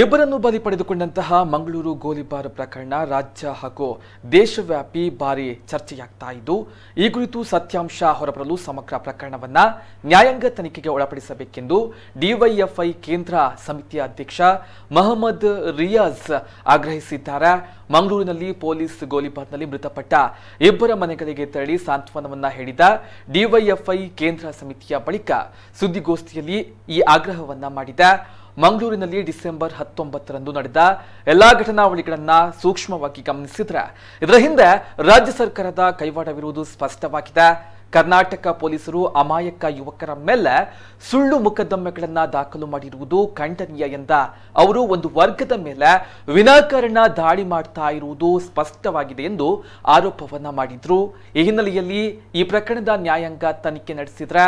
ಇಬ್ಬರನ್ನು ಬಲಿ ಪಡೆದುಕೊಂಡಂತಹ ಮಂಗಳೂರು ಗೋಲಿಬಾರ್ ಪ್ರಕರಣ ರಾಜ್ಯ ಹಾಗೂ ದೇಶವ್ಯಾಪಿ ಭಾರಿ ಚರ್ಚೆಯಾಗ್ತಾ ಇದ್ದು ಈ ಕುರಿತು ಸತ್ಯಾಂಶ ಹೊರಬರಲು ಸಮಗ್ರ ಪ್ರಕರಣವನ್ನ ನ್ಯಾಯಾಂಗ ತನಿಖೆಗೆ ಒಳಪಡಿಸಬೇಕೆಂದು ಡಿವೈಎಫ್ಐ ಕೇಂದ್ರ ಸಮಿತಿಯ ಅಧ್ಯಕ್ಷ ಮಹಮ್ಮದ್ ರಿಯಾಜ್ ಆಗ್ರಹಿಸಿದ್ದಾರೆ ಮಂಗಳೂರಿನಲ್ಲಿ ಪೊಲೀಸ್ ಗೋಲಿಬಾರ್ನಲ್ಲಿ ಮೃತಪಟ್ಟ ಇಬ್ಬರ ಮನೆಗಳಿಗೆ ತೆರಳಿ ಸಾಂತ್ವನವನ್ನ ಹೇಳಿದ ಡಿವೈಎಫ್ಐ ಕೇಂದ್ರ ಸಮಿತಿಯ ಬಳಿಕ ಸುದ್ದಿಗೋಷ್ಠಿಯಲ್ಲಿ ಈ ಆಗ್ರಹವನ್ನ ಮಾಡಿದ ಮಂಗಳೂರಿನಲ್ಲಿ ಡಿಸೆಂಬರ್ ಹತ್ತೊಂಬತ್ತರಂದು ನಡೆದ ಎಲ್ಲಾ ಘಟನಾವಳಿಗಳನ್ನ ಸೂಕ್ಷ್ಮವಾಗಿ ಗಮನಿಸಿದ್ರೆ ಇದರ ಹಿಂದೆ ರಾಜ್ಯ ಸರ್ಕಾರದ ಕೈವಾಡವಿರುವುದು ಸ್ಪಷ್ಟವಾಗಿದೆ ಕರ್ನಾಟಕ ಪೊಲೀಸರು ಅಮಾಯಕ ಯುವಕರ ಮೇಲೆ ಸುಳ್ಳು ಮೊಕದ್ದಮೆಗಳನ್ನ ದಾಖಲು ಮಾಡಿರುವುದು ಖಂಡನೀಯ ಎಂದ ಅವರು ಒಂದು ವರ್ಗದ ಮೇಲೆ ವಿನಾಕಾರಣ ದಾಳಿ ಮಾಡ್ತಾ ಇರುವುದು ಸ್ಪಷ್ಟವಾಗಿದೆ ಎಂದು ಆರೋಪವನ್ನ ಮಾಡಿದ್ರು ಈ ಹಿನ್ನೆಲೆಯಲ್ಲಿ ಈ ಪ್ರಕರಣದ ನ್ಯಾಯಾಂಗ ತನಿಖೆ ನಡೆಸಿದ್ರೆ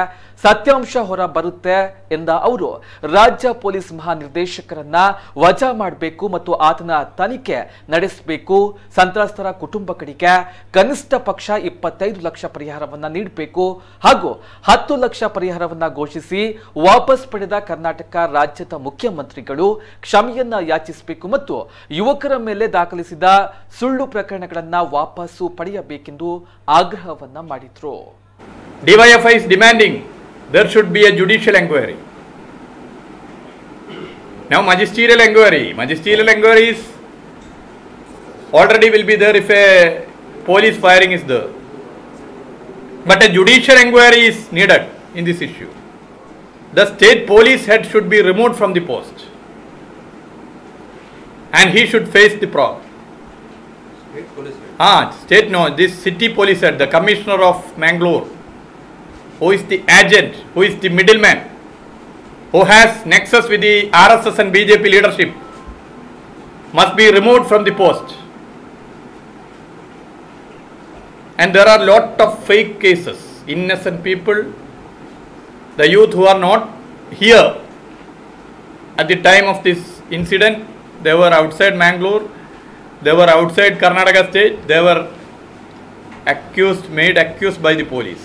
ಸತ್ಯಾಂಶ ಹೊರ ಬರುತ್ತೆ ಎಂದ ಅವರು ರಾಜ್ಯ ಪೊಲೀಸ್ ಮಹಾನಿರ್ದೇಶಕರನ್ನ ವಜಾ ಮಾಡಬೇಕು ಮತ್ತು ಆತನ ತನಿಖೆ ನಡೆಸಬೇಕು ಸಂತ್ರಸ್ತರ ಕುಟುಂಬಗಳಿಗೆ ಕನಿಷ್ಠ ಪಕ್ಷ ಇಪ್ಪತ್ತೈದು ಲಕ್ಷ ಪರಿಹಾರವನ್ನ ನೀಡಿ ನೀಡಬೇಕು ಹಾಗೂ ಹತ್ತು ಲಕ್ಷ ಪರಿಹಾರವನ್ನು ಘೋಷಿಸಿ ವಾಪಸ್ ಪಡೆದ ಕರ್ನಾಟಕ ರಾಜ್ಯದ ಮುಖ್ಯಮಂತ್ರಿಗಳು ಕ್ಷಮೆಯನ್ನ ಯಾಚಿಸಬೇಕು ಮತ್ತು ಯುವಕರ ಮೇಲೆ ದಾಖಲಿಸಿದ ಸುಳ್ಳು ಪ್ರಕರಣಗಳನ್ನು ವಾಪಸ್ಸು ಪಡೆಯಬೇಕೆಂದು ಆಗ್ರಹವನ್ನ ಮಾಡಿದ್ರು DYFI demanding there should be a judicial enquiry ನಾವು magisterial enquiry magisterial enquiry already will be there if a police firing is there But a judicial inquiry is needed in this issue. The state police head should be removed from the post. And he should face the problem. State police head? Ah, state, no, this city police head, the commissioner of Mangalore, who is the agent, who is the middleman, who has nexus with the RSS and BJP leadership, must be removed from the post. and there are lot of fake cases innocent people the youth who are not here at the time of this incident they were outside mangalore they were outside karnataka state they were accused made accused by the police